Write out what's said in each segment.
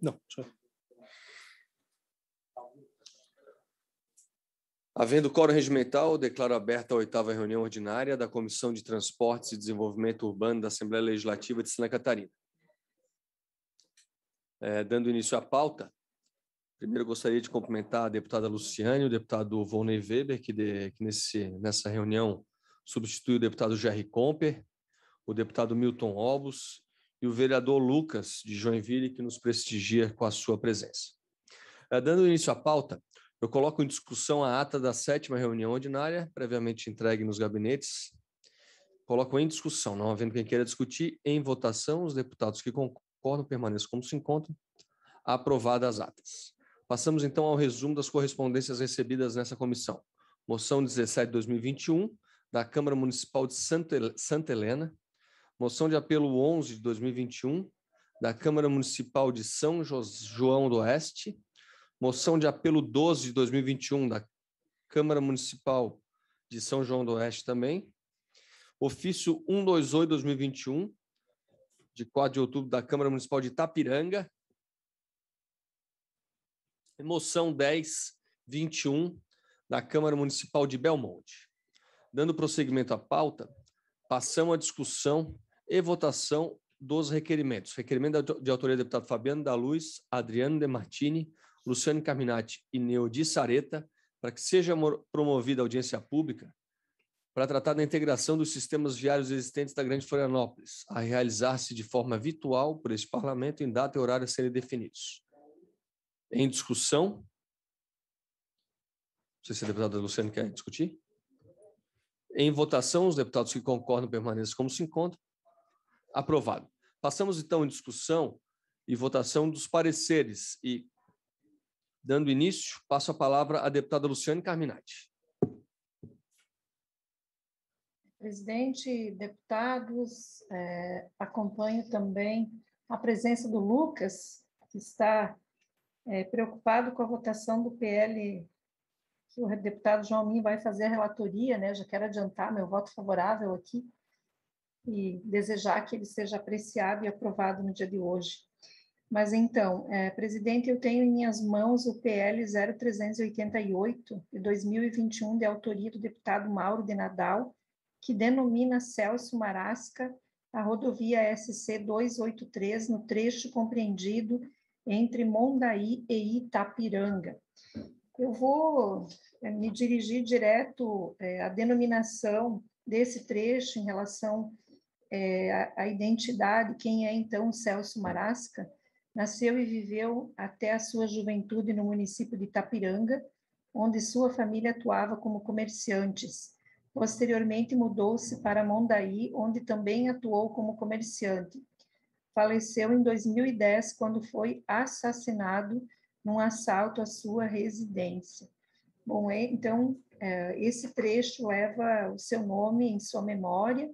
Não, já. Havendo coro regimental, declaro aberta a oitava reunião ordinária da Comissão de Transportes e Desenvolvimento Urbano da Assembleia Legislativa de Santa Catarina. É, dando início à pauta, primeiro gostaria de cumprimentar a deputada Luciane, o deputado Volney Weber, que, de, que nesse, nessa reunião substitui o deputado Jerry Comper, o deputado Milton Obos e o vereador Lucas de Joinville, que nos prestigia com a sua presença. Eh, dando início à pauta, eu coloco em discussão a ata da sétima reunião ordinária, previamente entregue nos gabinetes. Coloco em discussão, não havendo quem queira discutir, em votação, os deputados que concordam permaneçam como se encontram. Aprovadas as atas. Passamos então ao resumo das correspondências recebidas nessa comissão. Moção 17 2021 da Câmara Municipal de Santa Helena, Moção de apelo 11 de 2021 da Câmara Municipal de São João do Oeste. Moção de apelo 12 de 2021 da Câmara Municipal de São João do Oeste também. Ofício 128-2021, de 4 de outubro, da Câmara Municipal de Itapiranga. Moção 10-21, da Câmara Municipal de Belmonte. Dando prosseguimento à pauta, passamos à discussão e votação dos requerimentos. Requerimento de autoria do deputado Fabiano da Luz, Adriano De Martini, Luciano Caminati e Neodi Sareta, para que seja promovida audiência pública para tratar da integração dos sistemas viários existentes da Grande Florianópolis, a realizar-se de forma virtual por este parlamento em data e horário a serem definidos. Em discussão, não sei se a deputada Luciane quer discutir. Em votação, os deputados que concordam permaneçam como se encontram. Aprovado. Passamos então em discussão e votação dos pareceres e, dando início, passo a palavra à deputada Luciane Carminati. Presidente, deputados, é, acompanho também a presença do Lucas, que está é, preocupado com a votação do PL que o deputado João Min vai fazer a relatoria, né? Já quero adiantar meu voto favorável aqui e desejar que ele seja apreciado e aprovado no dia de hoje. Mas então, é, presidente, eu tenho em minhas mãos o PL 0388 de 2021, de autoria do deputado Mauro de Nadal, que denomina Celso Marasca a rodovia SC 283 no trecho compreendido entre Mondaí e Itapiranga. Eu vou é, me dirigir direto é, à denominação desse trecho em relação é, a, a, identidade, quem é então Celso Marasca, nasceu e viveu até a sua juventude no município de Itapiranga, onde sua família atuava como comerciantes. Posteriormente mudou-se para Mondaí, onde também atuou como comerciante. Faleceu em 2010 quando foi assassinado num assalto à sua residência. Bom, é, então é, esse trecho leva o seu nome em sua memória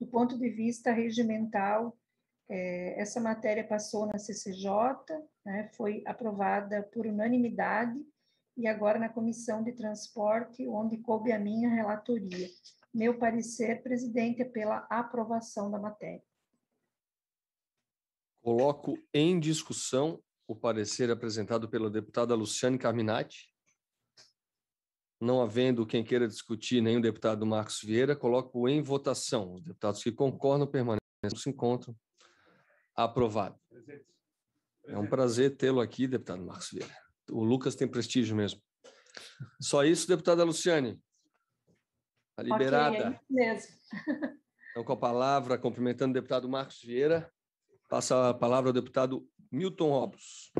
do ponto de vista regimental, é, essa matéria passou na CCJ, né, foi aprovada por unanimidade e agora na Comissão de Transporte, onde coube a minha relatoria. Meu parecer, presidente, é pela aprovação da matéria. Coloco em discussão o parecer apresentado pela deputada Luciane Carminati. Não havendo quem queira discutir, nenhum deputado Marcos Vieira, coloco em votação. Os deputados que concordam permanecem se encontram. Aprovado. É um prazer tê-lo aqui, deputado Marcos Vieira. O Lucas tem prestígio mesmo. Só isso, deputada Luciane. Está liberada. Okay, é mesmo. Então, com a palavra, cumprimentando o deputado Marcos Vieira, passa a palavra ao deputado Milton Robos.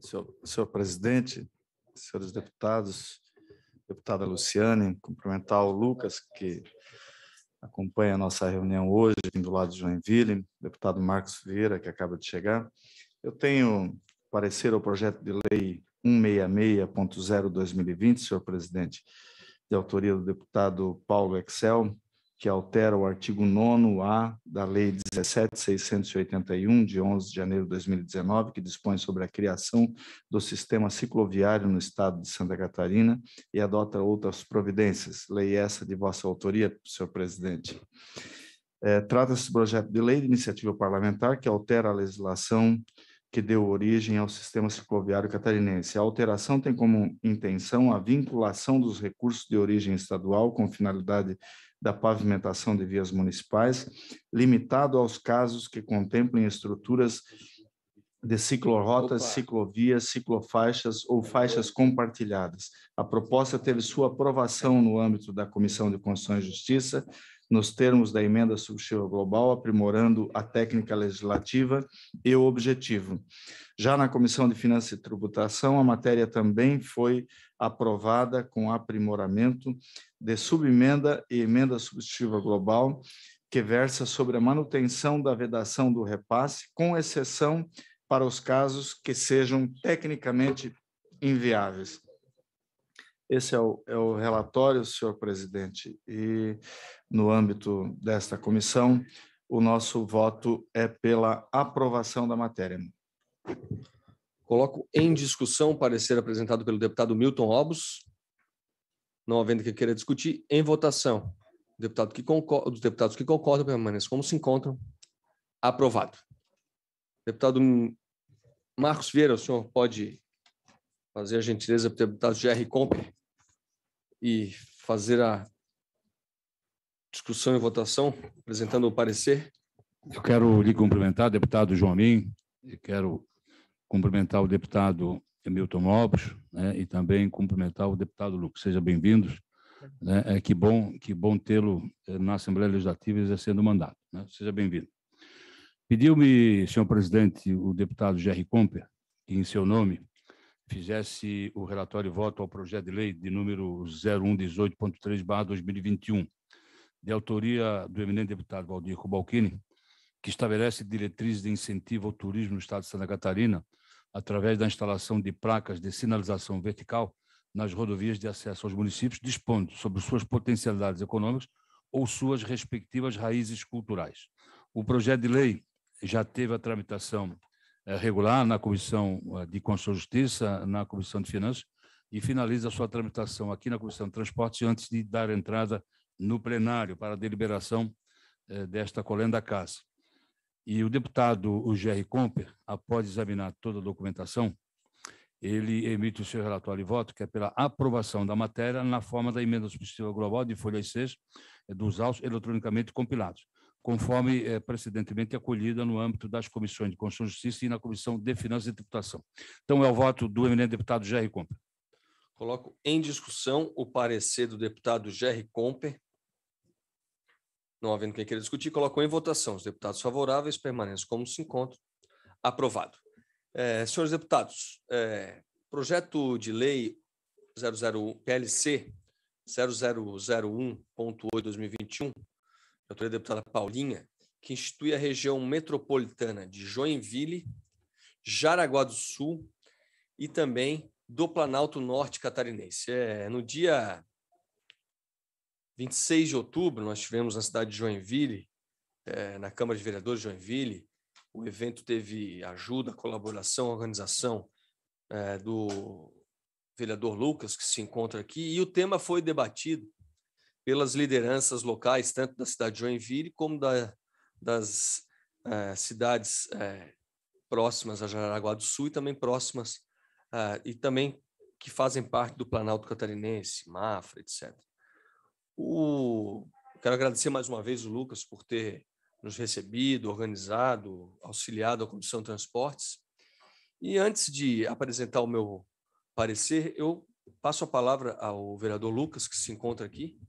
Senhor, senhor presidente, senhores deputados, deputada Luciane, cumprimentar o Lucas, que acompanha a nossa reunião hoje do lado de Joinville, deputado Marcos Vieira, que acaba de chegar. Eu tenho parecer ao projeto de lei 166.0-2020, senhor presidente, de autoria do deputado Paulo Excel, que altera o artigo 9A da Lei 17.681, de 11 de janeiro de 2019, que dispõe sobre a criação do sistema cicloviário no estado de Santa Catarina e adota outras providências. Lei essa de vossa autoria, senhor presidente. É, Trata-se do projeto de lei de iniciativa parlamentar que altera a legislação que deu origem ao sistema cicloviário catarinense. A alteração tem como intenção a vinculação dos recursos de origem estadual com finalidade da pavimentação de vias municipais, limitado aos casos que contemplem estruturas de ciclorotas, Opa. ciclovias, ciclofaixas ou faixas compartilhadas. A proposta teve sua aprovação no âmbito da Comissão de Constituição e Justiça, nos termos da emenda substitutiva global, aprimorando a técnica legislativa e o objetivo. Já na Comissão de Finanças e Tributação, a matéria também foi aprovada com aprimoramento de subemenda e emenda substitutiva global, que versa sobre a manutenção da vedação do repasse, com exceção para os casos que sejam tecnicamente inviáveis. Esse é o, é o relatório, senhor presidente, e no âmbito desta comissão, o nosso voto é pela aprovação da matéria. Coloco em discussão o parecer apresentado pelo deputado Milton Robos. Não havendo que queira discutir, em votação. Deputado que concorda, os deputados que concordam permaneçam como se encontram. Aprovado. Deputado Marcos Vieira, o senhor pode fazer a gentileza para o deputado GR Compe, e fazer a discussão e votação, apresentando o parecer. Eu quero lhe cumprimentar, deputado João Amin, e quero cumprimentar o deputado Hamilton Lopes, né, e também cumprimentar o deputado Lucas. Sejam bem-vindos. Né, é que bom, que bom tê-lo eh, na Assembleia Legislativa exercendo o mandato. Né, seja bem-vindo. Pediu-me, senhor presidente, o deputado Jerry Comper, que em seu nome fizesse o relatório e voto ao projeto de lei de número 0118.3/2021, de autoria do eminente deputado Valdir Cobalcini, que estabelece diretrizes de incentivo ao turismo no estado de Santa Catarina através da instalação de placas de sinalização vertical nas rodovias de acesso aos municípios, dispondo sobre suas potencialidades econômicas ou suas respectivas raízes culturais. O projeto de lei já teve a tramitação é, regular na Comissão eh, de Constituição e Justiça, na Comissão de Finanças, e finaliza sua tramitação aqui na Comissão de Transportes antes de dar entrada no plenário para a deliberação eh, desta colenda casa. E o deputado o Jerry Comper, após examinar toda a documentação, ele emite o seu relatório de voto, que é pela aprovação da matéria na forma da emenda substitutiva global de folhas 6 eh, dos autos eletronicamente compilados conforme é, precedentemente acolhida no âmbito das comissões de Constituição e Justiça e na Comissão de Finanças e Tributação. Então, é o voto do eminente deputado Jerry Comper. Coloco em discussão o parecer do deputado Jerry Comper. Não havendo quem queira discutir, coloco em votação. Os deputados favoráveis permanecem como se encontram. Aprovado. É, senhores deputados, é, projeto de lei 00 PLC 0001.8/2021 deputada Paulinha, que institui a região metropolitana de Joinville, Jaraguá do Sul e também do Planalto Norte Catarinense. É, no dia 26 de outubro, nós tivemos na cidade de Joinville, é, na Câmara de Vereadores de Joinville, o evento teve ajuda, colaboração, organização é, do vereador Lucas, que se encontra aqui, e o tema foi debatido pelas lideranças locais, tanto da cidade de Joinville como da, das uh, cidades uh, próximas a Jaraguá do Sul e também próximas uh, e também que fazem parte do Planalto Catarinense, Mafra, etc. O... Quero agradecer mais uma vez o Lucas por ter nos recebido, organizado, auxiliado a Comissão de Transportes. E antes de apresentar o meu parecer, eu passo a palavra ao vereador Lucas, que se encontra aqui,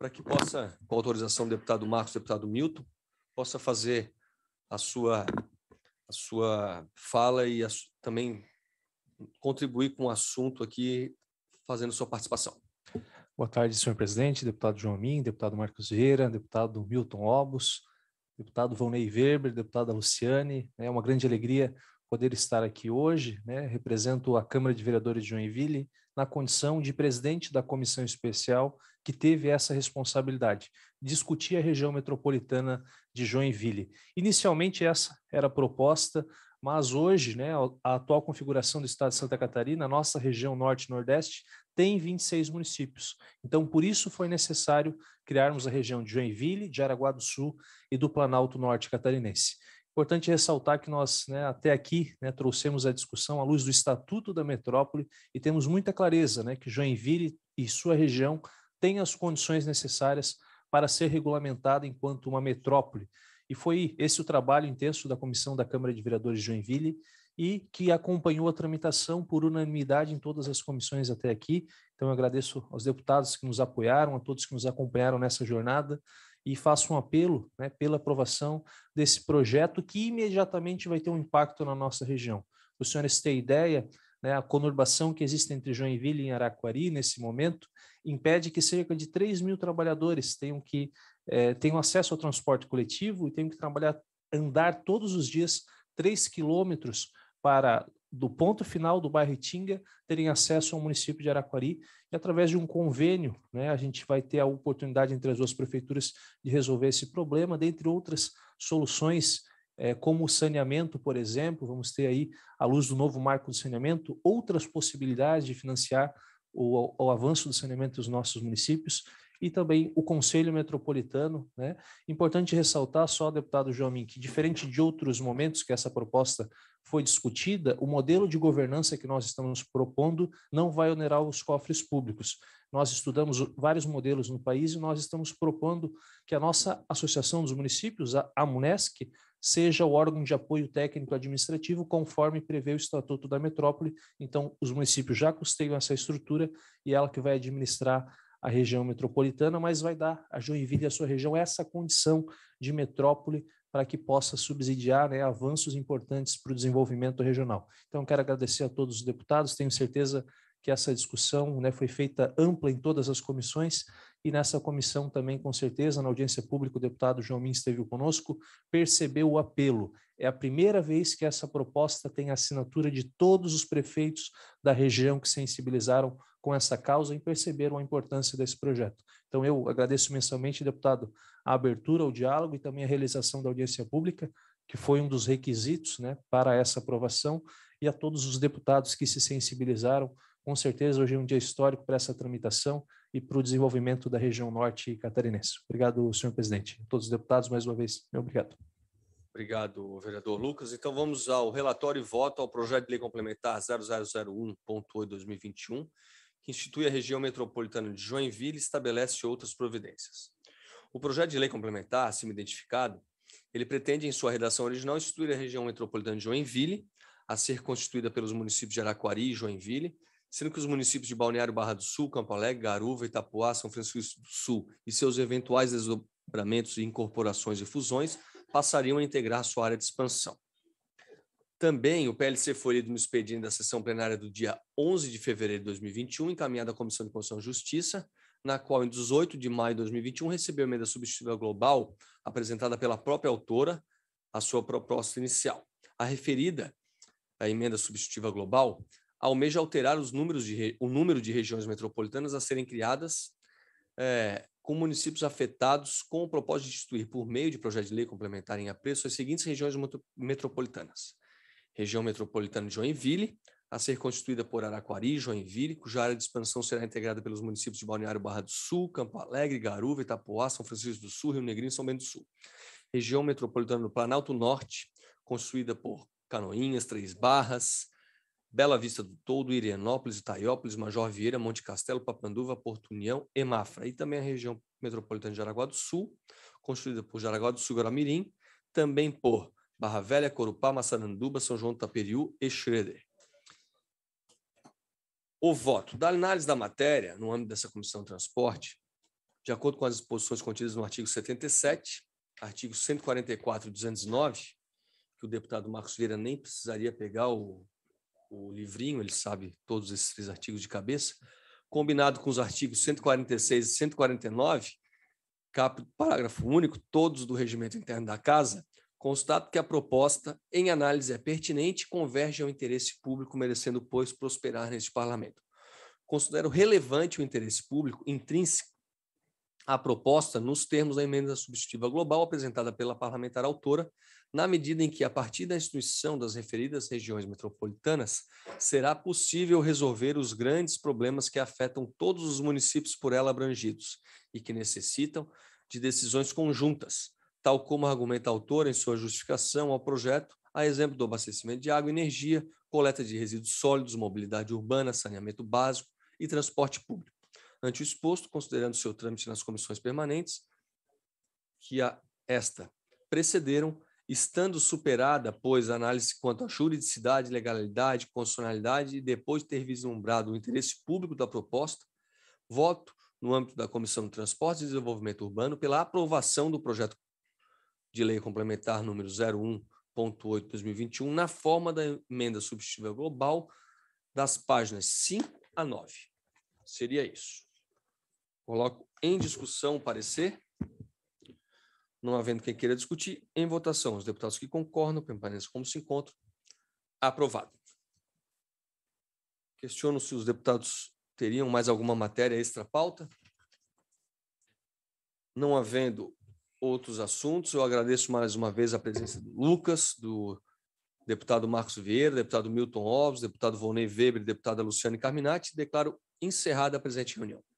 para que possa, com autorização do deputado Marcos, deputado Milton, possa fazer a sua, a sua fala e a, também contribuir com o assunto aqui, fazendo sua participação. Boa tarde, senhor presidente, deputado João Amin, deputado Marcos Vieira, deputado Milton Obos, deputado Volney Weber, deputada Luciane. É uma grande alegria poder estar aqui hoje. Né? Represento a Câmara de Vereadores de Joinville, na condição de presidente da comissão especial que teve essa responsabilidade, discutir a região metropolitana de Joinville. Inicialmente essa era a proposta, mas hoje, né, a atual configuração do estado de Santa Catarina, a nossa região norte e nordeste, tem 26 municípios. Então, por isso foi necessário criarmos a região de Joinville, de Araguá do Sul e do Planalto Norte Catarinense. Importante ressaltar que nós, né, até aqui, né, trouxemos a discussão à luz do Estatuto da Metrópole e temos muita clareza né, que Joinville e sua região têm as condições necessárias para ser regulamentada enquanto uma metrópole. E foi esse o trabalho intenso da Comissão da Câmara de Vereadores de Joinville e que acompanhou a tramitação por unanimidade em todas as comissões até aqui. Então, eu agradeço aos deputados que nos apoiaram, a todos que nos acompanharam nessa jornada e faço um apelo né, pela aprovação desse projeto que imediatamente vai ter um impacto na nossa região. Os senhores têm ideia, né, a conurbação que existe entre Joinville e Araquari nesse momento impede que cerca de 3 mil trabalhadores tenham que eh, tenham acesso ao transporte coletivo e tenham que trabalhar, andar todos os dias 3 quilômetros para do ponto final do bairro Itinga terem acesso ao município de Araquari e através de um convênio, né, a gente vai ter a oportunidade entre as duas prefeituras de resolver esse problema, dentre outras soluções é, como o saneamento, por exemplo, vamos ter aí à luz do novo marco do saneamento outras possibilidades de financiar o, o avanço do saneamento dos nossos municípios e também o Conselho Metropolitano. Né? Importante ressaltar só, deputado Jomin, que diferente de outros momentos que essa proposta foi discutida, o modelo de governança que nós estamos propondo não vai onerar os cofres públicos. Nós estudamos vários modelos no país e nós estamos propondo que a nossa Associação dos Municípios, a AMUNESC, seja o órgão de apoio técnico administrativo, conforme prevê o Estatuto da Metrópole. Então, os municípios já custeiam essa estrutura e é ela que vai administrar a região metropolitana, mas vai dar a Joinville e a sua região essa condição de metrópole para que possa subsidiar né, avanços importantes para o desenvolvimento regional. Então, quero agradecer a todos os deputados, tenho certeza que essa discussão né, foi feita ampla em todas as comissões e nessa comissão também, com certeza, na audiência pública, o deputado João Min esteve conosco, percebeu o apelo. É a primeira vez que essa proposta tem a assinatura de todos os prefeitos da região que sensibilizaram com essa causa e perceberam a importância desse projeto. Então, eu agradeço imensamente, deputado, a abertura ao diálogo e também a realização da audiência pública, que foi um dos requisitos né, para essa aprovação, e a todos os deputados que se sensibilizaram. Com certeza, hoje é um dia histórico para essa tramitação e para o desenvolvimento da região norte catarinense. Obrigado, senhor presidente. A todos os deputados, mais uma vez, meu obrigado. Obrigado, vereador Lucas. Então vamos ao relatório e voto ao projeto de lei complementar 0001.8/2021, que institui a região metropolitana de Joinville e estabelece outras providências. O projeto de lei complementar, assim identificado, ele pretende, em sua redação original, instituir a região metropolitana de Joinville, a ser constituída pelos municípios de Araquari e Joinville, sendo que os municípios de Balneário Barra do Sul, Campo Alegre, Garuva, Itapuá, São Francisco do Sul e seus eventuais desdobramentos e incorporações e fusões passariam a integrar sua área de expansão. Também o PLC foi lido no expediente da sessão plenária do dia 11 de fevereiro de 2021, encaminhada à Comissão de Constituição e Justiça, na qual, em 18 de maio de 2021, recebeu emenda substitutiva global apresentada pela própria autora, a sua proposta inicial. A referida a emenda substitutiva global almeja alterar os números de, o número de regiões metropolitanas a serem criadas é, com municípios afetados com o propósito de instituir, por meio de projeto de lei complementar em apreço, as seguintes regiões metropolitanas. Região metropolitana de Joinville, a ser constituída por Araquari, Joinville, cuja área de expansão será integrada pelos municípios de Balneário Barra do Sul, Campo Alegre, Garuva, Itapoá, São Francisco do Sul, Rio Negrinho e São Bento do Sul. Região metropolitana do Planalto Norte, constituída por Canoinhas, Três Barras, Bela Vista do Todo, Irenópolis, Itaiópolis, Major Vieira, Monte Castelo, Papanduva, Porto União e E também a região metropolitana de Jaraguá do Sul, construída por Jaraguá do Sul Guaramirim, também por Barra Velha, Corupá, Massaranduba, São João do Taperiú e Schroeder. O voto da análise da matéria, no âmbito dessa comissão de transporte, de acordo com as disposições contidas no artigo 77, artigo 144 e 209, que o deputado Marcos Vieira nem precisaria pegar o o livrinho, ele sabe todos esses três artigos de cabeça, combinado com os artigos 146 e 149, caput, parágrafo único, todos do regimento interno da Casa, constato que a proposta, em análise, é pertinente e converge ao interesse público, merecendo, pois, prosperar neste Parlamento. Considero relevante o interesse público intrínseco à proposta nos termos da emenda substitutiva global apresentada pela parlamentar autora, na medida em que, a partir da instituição das referidas regiões metropolitanas, será possível resolver os grandes problemas que afetam todos os municípios por ela abrangidos e que necessitam de decisões conjuntas, tal como argumenta a autora em sua justificação ao projeto, a exemplo do abastecimento de água e energia, coleta de resíduos sólidos, mobilidade urbana, saneamento básico e transporte público. Ante o exposto, considerando seu trâmite nas comissões permanentes, que a esta precederam, estando superada, pois, a análise quanto à juridicidade, legalidade, constitucionalidade e depois de ter vislumbrado o interesse público da proposta, voto no âmbito da Comissão de Transportes e Desenvolvimento Urbano pela aprovação do projeto de lei complementar número 01.8/2021 na forma da emenda substitutiva global das páginas 5 a 9. Seria isso. Coloco em discussão o parecer. Não havendo quem queira discutir, em votação, os deputados que concordam, permaneçam como se encontram. Aprovado. Questiono se os deputados teriam mais alguma matéria extra pauta. Não havendo outros assuntos, eu agradeço mais uma vez a presença do Lucas, do deputado Marcos Vieira, deputado Milton Alves, deputado Volney Weber, deputada Luciane Carminati, declaro encerrada a presente reunião.